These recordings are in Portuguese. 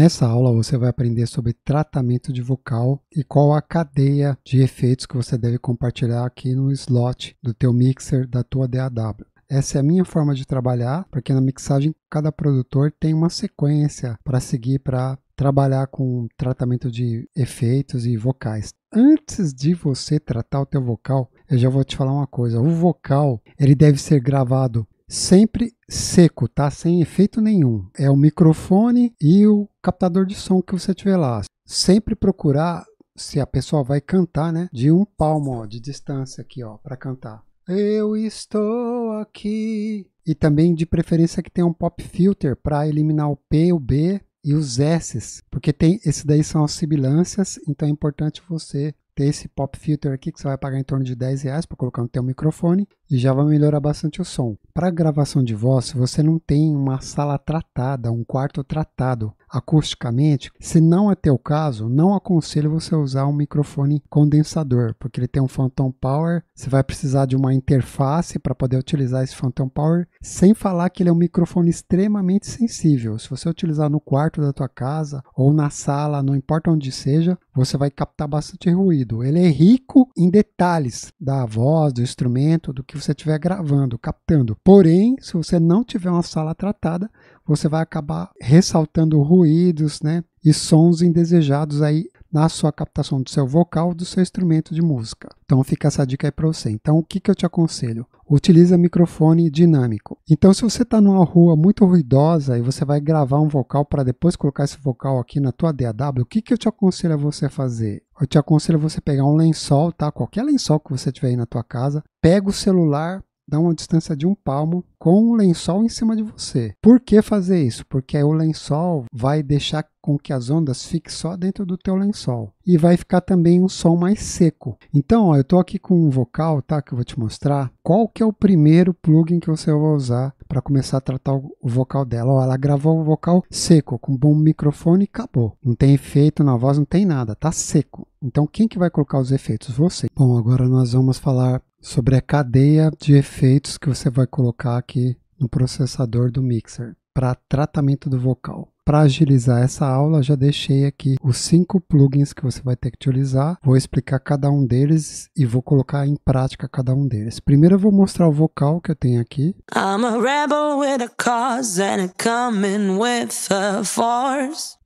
Nessa aula você vai aprender sobre tratamento de vocal e qual a cadeia de efeitos que você deve compartilhar aqui no slot do teu mixer da tua DAW. Essa é a minha forma de trabalhar, porque na mixagem cada produtor tem uma sequência para seguir para trabalhar com tratamento de efeitos e vocais. Antes de você tratar o teu vocal, eu já vou te falar uma coisa. O vocal, ele deve ser gravado sempre seco, tá? Sem efeito nenhum. É o microfone e o captador de som que você tiver lá. Sempre procurar se a pessoa vai cantar, né? De um palmo ó, de distância aqui, ó, para cantar. Eu estou aqui. E também de preferência que tenha um pop filter para eliminar o P, o B e os S's, porque tem esse daí são as sibilâncias, então é importante você ter esse pop filter aqui que você vai pagar em torno de 10 reais para colocar no teu microfone e já vai melhorar bastante o som. Para gravação de voz, se você não tem uma sala tratada, um quarto tratado acusticamente, se não é teu caso, não aconselho você usar um microfone condensador, porque ele tem um phantom power, você vai precisar de uma interface para poder utilizar esse phantom power, sem falar que ele é um microfone extremamente sensível. Se você utilizar no quarto da tua casa ou na sala, não importa onde seja, você vai captar bastante ruído. Ele é rico em detalhes da voz, do instrumento, do que se você estiver gravando, captando. Porém, se você não tiver uma sala tratada, você vai acabar ressaltando ruídos né, e sons indesejados aí na sua captação do seu vocal, do seu instrumento de música. Então fica essa dica aí para você. Então o que, que eu te aconselho? utiliza microfone dinâmico. Então, se você está numa rua muito ruidosa e você vai gravar um vocal para depois colocar esse vocal aqui na tua DAW, o que, que eu te aconselho a você fazer? Eu te aconselho a você pegar um lençol, tá? Qualquer lençol que você tiver aí na tua casa, pega o celular, dá uma distância de um palmo com o lençol em cima de você. Por que fazer isso? Porque o lençol vai deixar com que as ondas fiquem só dentro do teu lençol e vai ficar também um som mais seco. Então, ó, eu estou aqui com um vocal, tá? Que eu vou te mostrar qual que é o primeiro plugin que você vai usar para começar a tratar o vocal dela. Ó, ela gravou o vocal seco com um bom microfone e acabou. Não tem efeito na voz, não tem nada, tá seco. Então, quem que vai colocar os efeitos? Você. Bom, agora nós vamos falar sobre a cadeia de efeitos que você vai colocar aqui no processador do mixer para tratamento do vocal. Para agilizar essa aula, já deixei aqui os cinco plugins que você vai ter que utilizar. Vou explicar cada um deles e vou colocar em prática cada um deles. Primeiro eu vou mostrar o vocal que eu tenho aqui.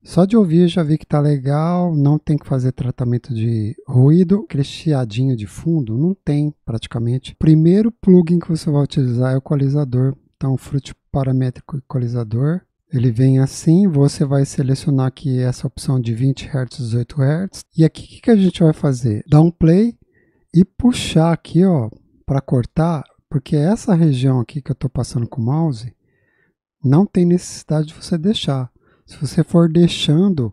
Só de ouvir já vi que tá legal, não tem que fazer tratamento de ruído, aquele chiadinho de fundo, não tem praticamente. Primeiro plugin que você vai utilizar é o equalizador então, fruto paramétrico equalizador. Ele vem assim, você vai selecionar aqui essa opção de 20 Hz, 18 Hz. E aqui o que a gente vai fazer? Dar um play e puxar aqui ó para cortar, porque essa região aqui que eu estou passando com o mouse, não tem necessidade de você deixar. Se você for deixando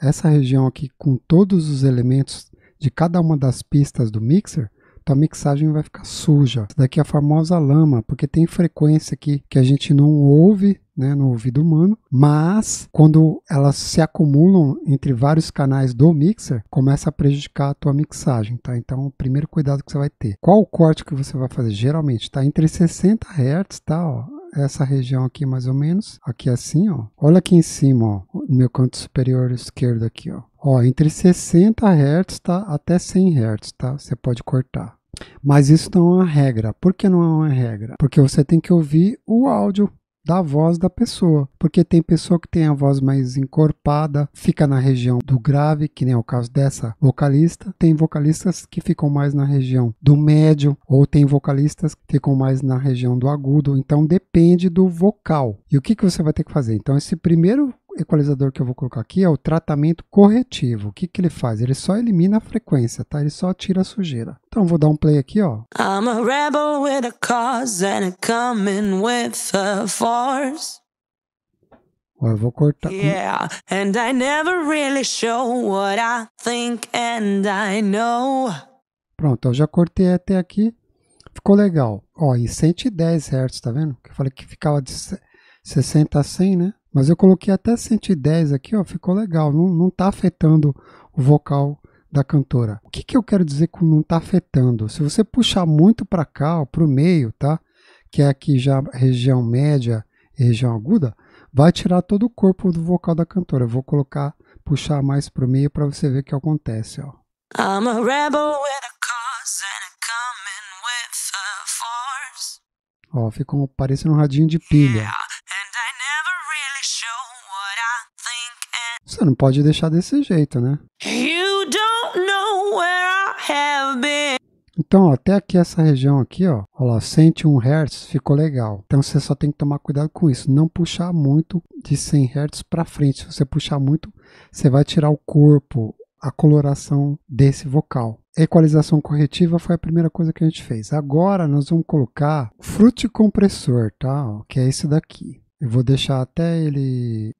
essa região aqui com todos os elementos de cada uma das pistas do mixer, tua mixagem vai ficar suja. Isso daqui é a famosa lama, porque tem frequência aqui que a gente não ouve né, no ouvido humano, mas quando elas se acumulam entre vários canais do mixer, começa a prejudicar a tua mixagem, tá? Então, o primeiro cuidado que você vai ter. Qual o corte que você vai fazer? Geralmente, tá entre 60 Hz, tá, ó, essa região aqui mais ou menos, aqui é assim, ó. Olha aqui em cima, ó, no meu canto superior esquerdo aqui, ó. Ó, entre 60 Hz tá, até 100 Hz, tá? Você pode cortar. Mas isso não é uma regra. Por que não é uma regra? Porque você tem que ouvir o áudio da voz da pessoa, porque tem pessoa que tem a voz mais encorpada, fica na região do grave, que nem é o caso dessa vocalista, tem vocalistas que ficam mais na região do médio, ou tem vocalistas que ficam mais na região do agudo, então depende do vocal. E o que, que você vai ter que fazer? Então, esse primeiro equalizador que eu vou colocar aqui é o tratamento corretivo. O que, que ele faz? Ele só elimina a frequência, tá? Ele só tira a sujeira. Então vou dar um play aqui, ó. I'm a rebel with a cause and it coming with a force. eu vou cortar. Yeah, and I never really show what I think and I know. Pronto, eu já cortei até aqui. Ficou legal. Ó, em 110 Hz, tá vendo? Eu falei que ficava de 60 a 100, né? Mas eu coloquei até 110 aqui, ó, ficou legal, não, não tá afetando o vocal da cantora. O que, que eu quero dizer com não tá afetando? Se você puxar muito para cá, para o meio, tá? Que é aqui já região média e região aguda, vai tirar todo o corpo do vocal da cantora. Eu vou colocar, puxar mais para o meio para você ver o que acontece, ó. I'm a rebel with a cause and I'm coming with a force. Ó, ficou parecendo um radinho de pilha. Yeah. Você não pode deixar desse jeito, né? Então, ó, até aqui essa região aqui, ó, ó lá, 101 Hz ficou legal. Então você só tem que tomar cuidado com isso, não puxar muito de 100 Hz para frente. Se você puxar muito, você vai tirar o corpo, a coloração desse vocal. Equalização corretiva foi a primeira coisa que a gente fez. Agora nós vamos colocar frute compressor, tá? Ó, que é esse daqui. Eu vou deixar até ele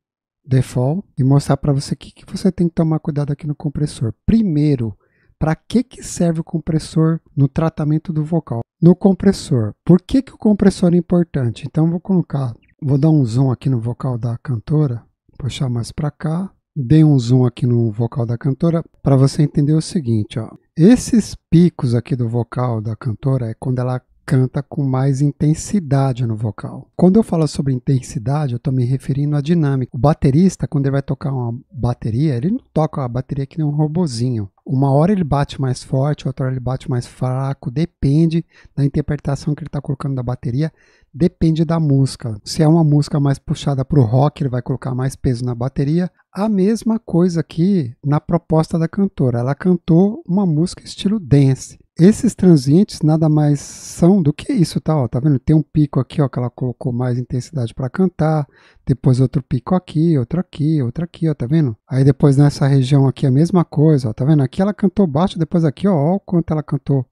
default e mostrar para você o que, que você tem que tomar cuidado aqui no compressor. Primeiro, para que, que serve o compressor no tratamento do vocal? No compressor, por que, que o compressor é importante? Então, vou colocar, vou dar um zoom aqui no vocal da cantora, puxar mais para cá, dei um zoom aqui no vocal da cantora para você entender o seguinte, ó. Esses picos aqui do vocal da cantora é quando ela canta com mais intensidade no vocal. Quando eu falo sobre intensidade, eu estou me referindo à dinâmica. O baterista, quando ele vai tocar uma bateria, ele não toca a bateria que nem um robozinho. Uma hora ele bate mais forte, outra hora ele bate mais fraco, depende da interpretação que ele está colocando da bateria, depende da música. Se é uma música mais puxada para o rock, ele vai colocar mais peso na bateria. A mesma coisa aqui na proposta da cantora. Ela cantou uma música estilo dance esses transientes nada mais são do que isso, tá? Ó, tá vendo? Tem um pico aqui, ó, que ela colocou mais intensidade para cantar, depois outro pico aqui, outro aqui, outro aqui, ó, tá vendo? Aí depois nessa região aqui é a mesma coisa, ó, tá vendo? Aqui ela cantou baixo, depois aqui, ó, ó quanto ela cantou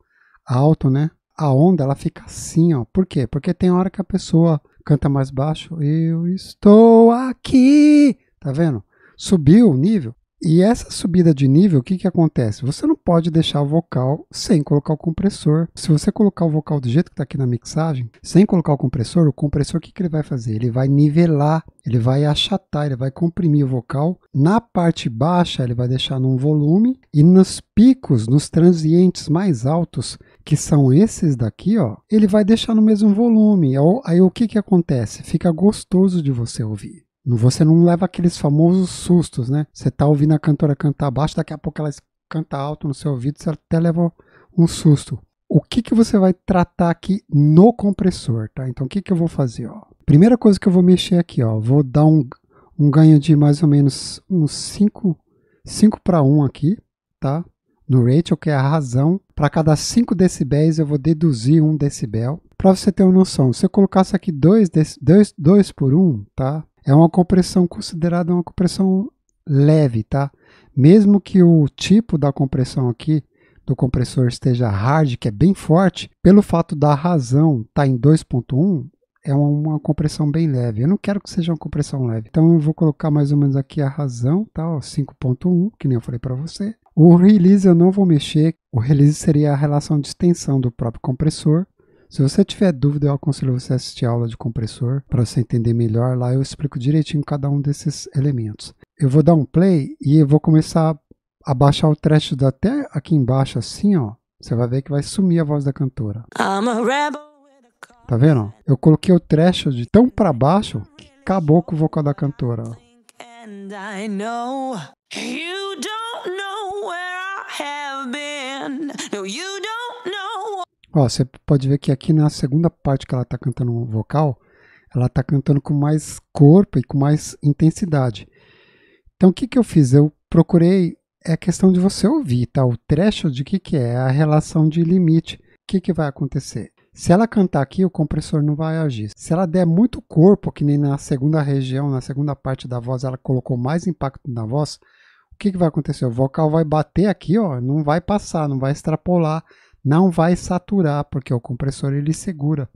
alto, né? A onda ela fica assim, ó. Por quê? Porque tem hora que a pessoa canta mais baixo, eu estou aqui, tá vendo? Subiu o nível, e essa subida de nível, o que, que acontece? Você não pode deixar o vocal sem colocar o compressor. Se você colocar o vocal do jeito que está aqui na mixagem, sem colocar o compressor, o compressor o que, que ele vai fazer? Ele vai nivelar, ele vai achatar, ele vai comprimir o vocal. Na parte baixa, ele vai deixar num volume e nos picos, nos transientes mais altos, que são esses daqui, ó, ele vai deixar no mesmo volume. Aí o que, que acontece? Fica gostoso de você ouvir. Você não leva aqueles famosos sustos, né? Você tá ouvindo a cantora cantar baixo, daqui a pouco ela canta alto no seu ouvido, você até leva um susto. O que, que você vai tratar aqui no compressor, tá? Então, o que, que eu vou fazer, ó? Primeira coisa que eu vou mexer aqui, ó. Vou dar um, um ganho de mais ou menos uns 5, 5 para 1 aqui, tá? No ratio, que é a razão. Para cada 5 decibéis, eu vou deduzir 1 um decibel. Para você ter uma noção, se eu colocasse aqui 2 dois, dois, dois por 1, um, tá? É uma compressão considerada uma compressão leve, tá? Mesmo que o tipo da compressão aqui do compressor esteja hard, que é bem forte, pelo fato da razão estar tá em 2.1, é uma compressão bem leve. Eu não quero que seja uma compressão leve. Então eu vou colocar mais ou menos aqui a razão, tá? 5.1, que nem eu falei para você. O release eu não vou mexer. O release seria a relação de extensão do próprio compressor. Se você tiver dúvida, eu aconselho você a assistir a aula de compressor para você entender melhor. Lá eu explico direitinho cada um desses elementos. Eu vou dar um play e eu vou começar a baixar o trecho até aqui embaixo, assim, ó. Você vai ver que vai sumir a voz da cantora. Tá vendo? Eu coloquei o trecho de tão para baixo que acabou com o vocal da cantora. You don't know where I have been. No, you Ó, você pode ver que aqui na segunda parte que ela está cantando um vocal, ela está cantando com mais corpo e com mais intensidade. Então o que, que eu fiz? Eu procurei, é questão de você ouvir, tá? O trecho de que, que é? A relação de limite. O que, que vai acontecer? Se ela cantar aqui, o compressor não vai agir. Se ela der muito corpo, que nem na segunda região, na segunda parte da voz, ela colocou mais impacto na voz, o que, que vai acontecer? O vocal vai bater aqui, ó, não vai passar, não vai extrapolar não vai saturar, porque o compressor ele segura.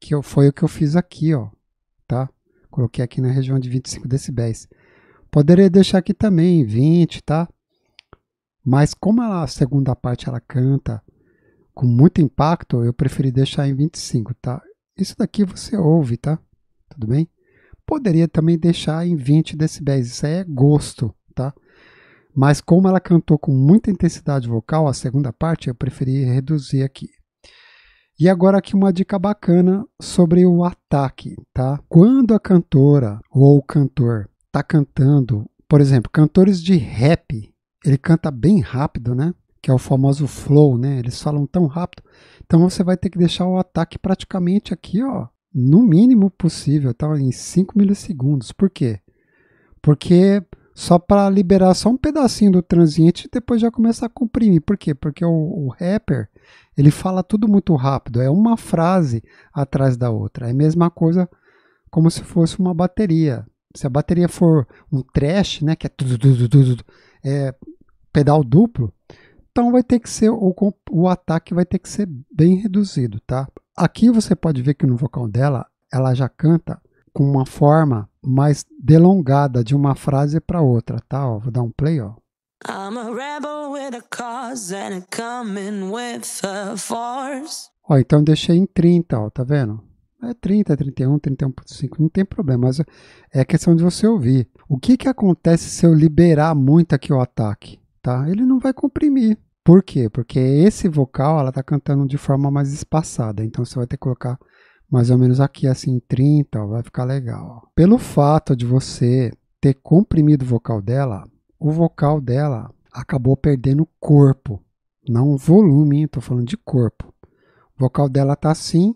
Que eu, foi o que eu fiz aqui, ó, tá? Coloquei aqui na região de 25 decibéis. Poderia deixar aqui também 20, tá? Mas como a segunda parte ela canta com muito impacto, eu preferi deixar em 25, tá? Isso daqui você ouve, tá? Tudo bem? Poderia também deixar em 20 decibéis, isso aí é gosto, tá? Mas como ela cantou com muita intensidade vocal, a segunda parte, eu preferi reduzir aqui. E agora aqui uma dica bacana sobre o ataque, tá? Quando a cantora ou o cantor tá cantando, por exemplo, cantores de rap, ele canta bem rápido, né? Que é o famoso flow, né? Eles falam tão rápido. Então você vai ter que deixar o ataque praticamente aqui, ó, no mínimo possível, tá? Em 5 milissegundos. Por quê? Porque só para liberar só um pedacinho do transiente e depois já começar a comprimir. Por quê? Porque o, o, rapper ele fala tudo muito rápido, é uma frase atrás da outra. É a mesma coisa como se fosse uma bateria. Se a bateria for um trash, né, que é tudo, tudo, tudo, é pedal duplo, então vai ter que ser o, o ataque vai ter que ser bem reduzido, tá? Aqui você pode ver que no vocal dela ela já canta com uma forma mais delongada de uma frase para outra, tá? Ó, vou dar um play, ó. Ó, então deixei em 30, ó, tá vendo? É 30, 31, 31.5, não tem problema, mas é questão de você ouvir. O que que acontece se eu liberar muito aqui o ataque, tá? Ele não vai comprimir. Por quê? Porque esse vocal, ela tá cantando de forma mais espaçada, então você vai ter que colocar mais ou menos aqui assim 30, ó, vai ficar legal. Ó. Pelo fato de você ter comprimido o vocal dela, o vocal dela acabou perdendo corpo, não volume, estou falando de corpo. O vocal dela tá assim.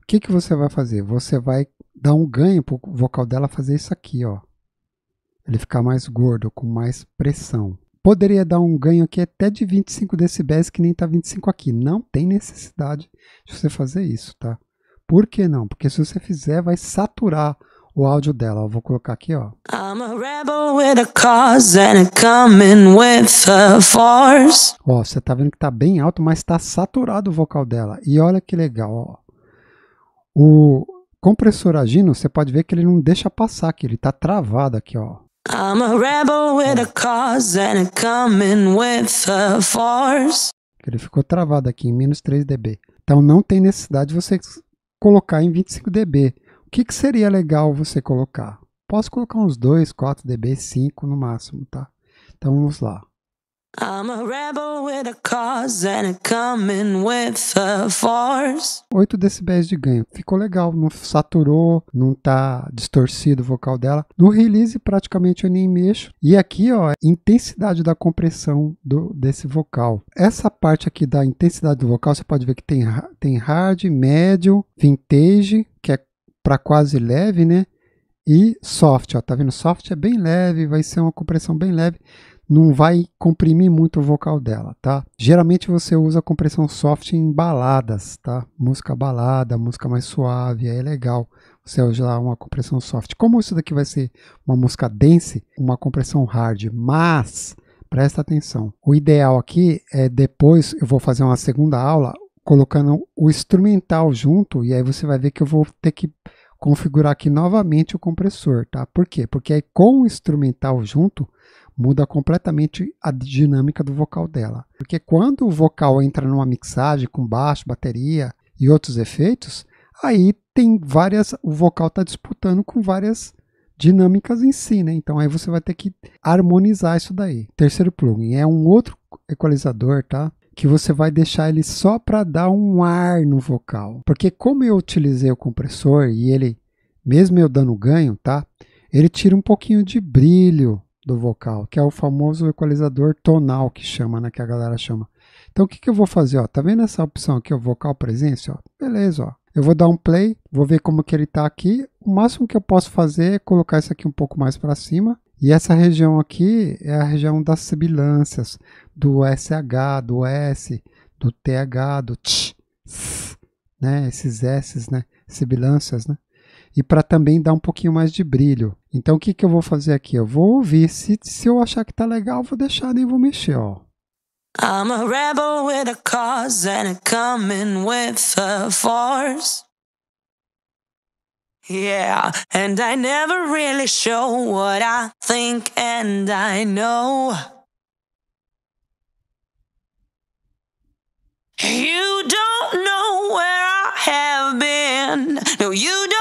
O que que você vai fazer? Você vai dar um ganho pro vocal dela fazer isso aqui, ó. Ele ficar mais gordo, com mais pressão. Poderia dar um ganho aqui até de 25 decibéis, que nem está 25 aqui. Não tem necessidade de você fazer isso, tá? Por que não? Porque se você fizer, vai saturar o áudio dela. Eu vou colocar aqui, ó. Ó, você tá vendo que tá bem alto, mas tá saturado o vocal dela. E olha que legal, ó. O compressor agindo, você pode ver que ele não deixa passar aqui, ele tá travado aqui, ó. I'm a rebel with a cause and coming with a force. Ele ficou travado aqui em menos 3 dB. Então não tem necessidade de você colocar em 25 dB. O que, que seria legal você colocar? Posso colocar uns 2, 4 dB, 5 no máximo, tá? Então vamos lá. 8 decibéis de ganho. Ficou legal, não saturou, não tá distorcido o vocal dela. No release praticamente eu nem mexo. E aqui, ó, intensidade da compressão do, desse vocal. Essa parte aqui da intensidade do vocal, você pode ver que tem, tem hard, médio, vintage, que é para quase leve, né? E soft, ó, tá vendo? Soft é bem leve, vai ser uma compressão bem leve não vai comprimir muito o vocal dela, tá? Geralmente você usa compressão soft em baladas, tá? Música balada, música mais suave, aí é legal você usar uma compressão soft. Como isso daqui vai ser uma música dance, uma compressão hard, mas presta atenção. O ideal aqui é depois eu vou fazer uma segunda aula colocando o instrumental junto e aí você vai ver que eu vou ter que configurar aqui novamente o compressor, tá? Por quê? Porque aí com o instrumental junto muda completamente a dinâmica do vocal dela. Porque quando o vocal entra numa mixagem com baixo, bateria e outros efeitos, aí tem várias, o vocal está disputando com várias dinâmicas em si, né? Então aí você vai ter que harmonizar isso daí. Terceiro plugin é um outro equalizador, tá? Que você vai deixar ele só para dar um ar no vocal. Porque como eu utilizei o compressor e ele, mesmo eu dando ganho, tá? Ele tira um pouquinho de brilho do vocal, que é o famoso equalizador tonal que chama, né, que a galera chama. Então o que, que eu vou fazer, ó? Tá vendo essa opção aqui, o vocal presença, ó? Beleza, ó. Eu vou dar um play, vou ver como que ele tá aqui. O máximo que eu posso fazer é colocar isso aqui um pouco mais para cima. E essa região aqui é a região das sibilâncias, do SH, do S, do TH, do T, né? Esses S's, né? Sibilâncias, né? e para também dar um pouquinho mais de brilho. Então o que, que eu vou fazer aqui? Eu vou ouvir, se, se eu achar que tá legal, vou deixar e vou mexer, ó. I'm a rebel with a cause and it coming with a force. Yeah, and I never really show what I think and I know. You don't know where I have been. No, you don't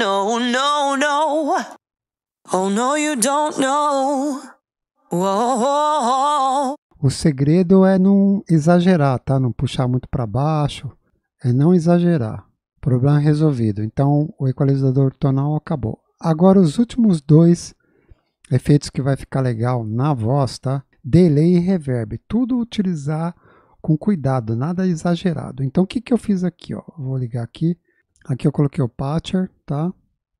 no, no, no. Oh, no, you don't know. O segredo é não exagerar, tá? Não puxar muito para baixo. É não exagerar. Problema resolvido. Então, o equalizador tonal acabou. Agora, os últimos dois efeitos que vai ficar legal na voz, tá? Delay e reverb. Tudo utilizar com cuidado, nada exagerado. Então, o que, que eu fiz aqui? Ó? Vou ligar aqui. Aqui eu coloquei o patcher, tá?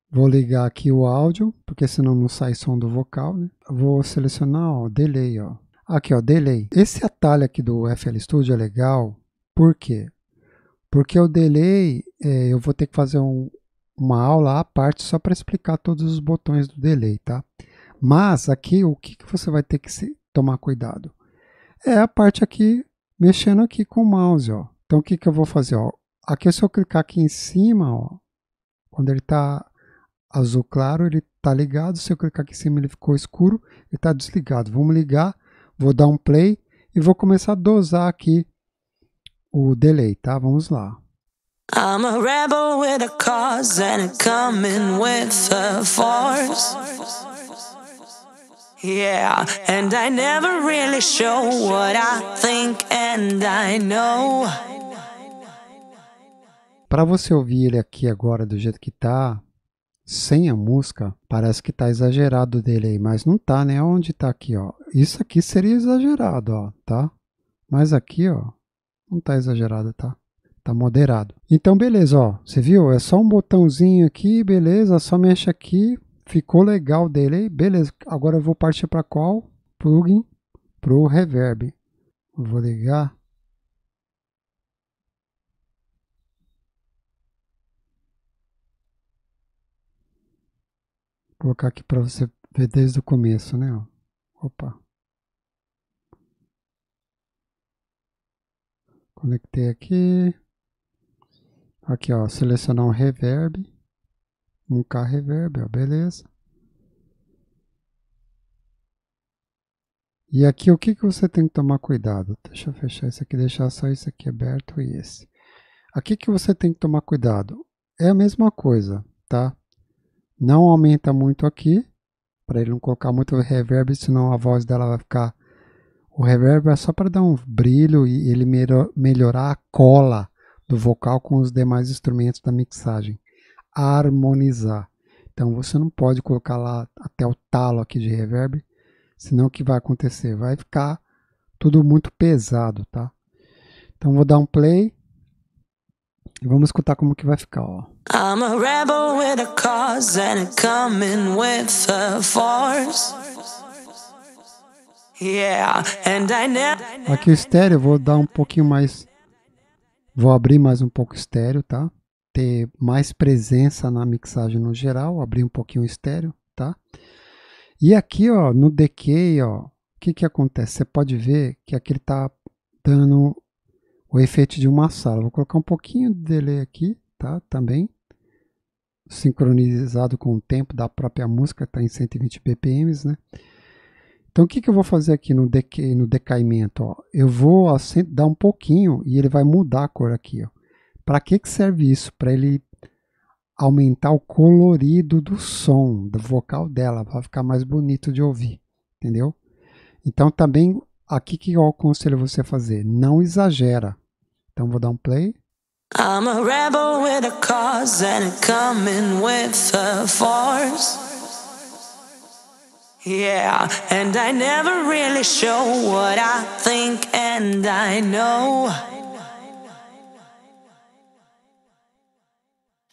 Vou ligar aqui o áudio, porque senão não sai som do vocal, né? Vou selecionar o delay, ó. Aqui, ó, delay. Esse atalho aqui do FL Studio é legal, por quê? Porque o delay, é, eu vou ter que fazer um, uma aula à parte só para explicar todos os botões do delay, tá? Mas aqui, o que, que você vai ter que se, tomar cuidado? É a parte aqui, mexendo aqui com o mouse, ó. Então, o que, que eu vou fazer, ó? Aqui, é se eu clicar aqui em cima, ó, quando ele está azul claro, ele está ligado. Se eu clicar aqui em cima, ele ficou escuro, ele está desligado. Vamos ligar, vou dar um play e vou começar a dosar aqui o delay, tá? Vamos lá. I'm a rebel with a cause and coming with a force. Yeah, and I never really show what I think and I know. Para você ouvir ele aqui agora do jeito que tá, sem a música, parece que tá exagerado dele aí, mas não tá, né? Onde tá aqui, ó? Isso aqui seria exagerado, ó, tá? Mas aqui, ó, não tá exagerado, tá? Tá moderado. Então, beleza, ó. Você viu? É só um botãozinho aqui, beleza? Só mexe aqui. Ficou legal dele aí, beleza. Agora eu vou partir para qual? Plugin pro reverb. Vou ligar colocar aqui para você ver desde o começo, né? Opa. Conectei aqui. Aqui, ó, selecionar um reverb. Um K reverb, ó, beleza. E aqui o que, que você tem que tomar cuidado? Deixa eu fechar isso aqui, deixar só isso aqui aberto e esse. Aqui que você tem que tomar cuidado. É a mesma coisa, tá? Não aumenta muito aqui, para ele não colocar muito reverb, senão a voz dela vai ficar. O reverb é só para dar um brilho e ele melhorar a cola do vocal com os demais instrumentos da mixagem. Harmonizar. Então você não pode colocar lá até o talo aqui de reverb, senão o que vai acontecer? Vai ficar tudo muito pesado, tá? Então vou dar um play. Vamos escutar como que vai ficar, ó. I'm a rebel with a cause and coming with a force. Yeah, and I never... Aqui o estéreo eu vou dar um pouquinho mais... Vou abrir mais um pouco o estéreo, tá? Ter mais presença na mixagem no geral, abrir um pouquinho o estéreo, tá? E aqui, ó, no decay, ó, o que que acontece? Você pode ver que aqui ele tá dando o efeito de uma sala. Vou colocar um pouquinho de delay aqui, tá? Também sincronizado com o tempo da própria música, está em 120 BPM, né? Então o que, que eu vou fazer aqui no, decay, no decaimento? Ó? Eu vou dar um pouquinho e ele vai mudar a cor aqui. Para que, que serve isso? Para ele aumentar o colorido do som, do vocal dela, para ficar mais bonito de ouvir, entendeu? Então também aqui que eu aconselho você a fazer, não exagera. Então vou dar um play. I'm a rebel with a cause and coming with a force. Yeah, and I never really show what I think and I know.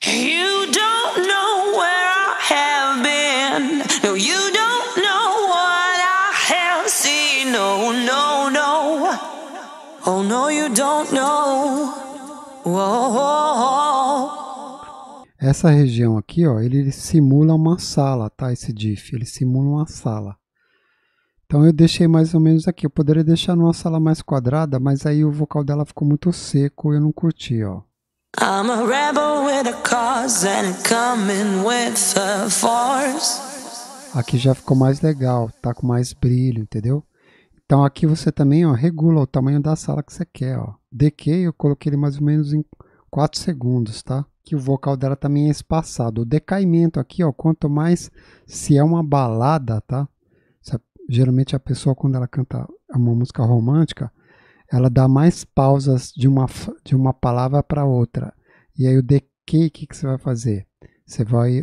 You don't know where I have been. No, you don't. Oh no, you don't know. Whoa. Essa região aqui, ó, ele, simula uma sala, tá? Esse diff, ele simula uma sala. Então eu deixei mais ou menos aqui. Eu poderia deixar numa sala mais quadrada, mas aí o vocal dela ficou muito seco e eu não curti, ó. I'm a rebel with a cause and coming with a force. Aqui já ficou mais legal, tá com mais brilho, entendeu? Então aqui você também ó, regula o tamanho da sala que você quer. Ó. Decay eu coloquei ele mais ou menos em 4 segundos, tá? Que o vocal dela também é espaçado. O decaimento aqui, ó, quanto mais se é uma balada, tá? geralmente a pessoa quando ela canta uma música romântica, ela dá mais pausas de uma, de uma palavra para outra. E aí o decay, o que, que você vai fazer? Você vai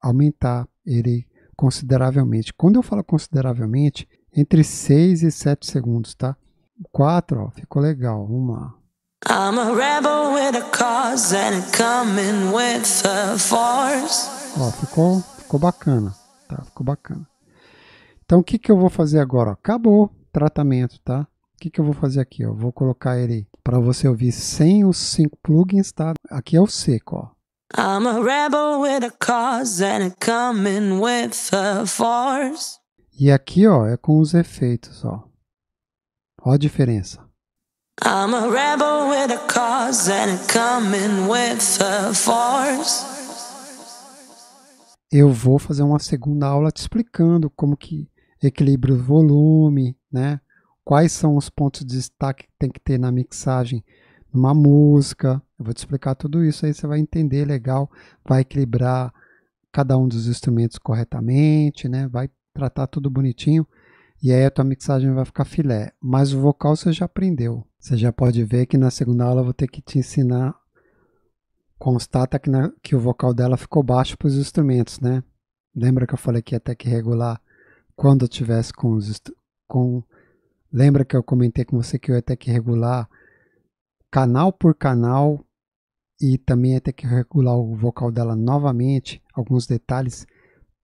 aumentar ele consideravelmente. Quando eu falo consideravelmente, entre 6 e 7 segundos, tá? 4, ó, ficou legal. Vamos lá. I'm a rebel with a cause and coming with a force. Ó, ficou, ficou bacana, tá? Ficou bacana. Então, o que, que eu vou fazer agora? Acabou o tratamento, tá? O que, que eu vou fazer aqui? Eu vou colocar ele para você ouvir sem os cinco plugins, tá? Aqui é o seco, ó. I'm a rebel with a cause and coming with a force. E aqui, ó, é com os efeitos, ó. Ó a diferença. I'm a rebel with a cause and coming with a force. Eu vou fazer uma segunda aula te explicando como que equilibra o volume, né? Quais são os pontos de destaque que tem que ter na mixagem numa música. Eu vou te explicar tudo isso aí, você vai entender legal, vai equilibrar cada um dos instrumentos corretamente, né? Vai tratar tudo bonitinho e aí a tua mixagem vai ficar filé. Mas o vocal você já aprendeu. Você já pode ver que na segunda aula eu vou ter que te ensinar. Constata que, na, que o vocal dela ficou baixo para os instrumentos, né? Lembra que eu falei que ia ter que regular quando eu tivesse com os. Com, lembra que eu comentei com você que eu ia ter que regular canal por canal e também ia ter que regular o vocal dela novamente, alguns detalhes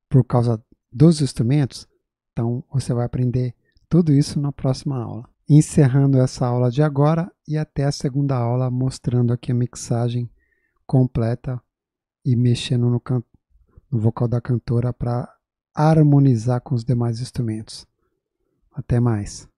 por causa dos instrumentos? Então, você vai aprender tudo isso na próxima aula. Encerrando essa aula de agora e até a segunda aula, mostrando aqui a mixagem completa e mexendo no, no vocal da cantora para harmonizar com os demais instrumentos. Até mais!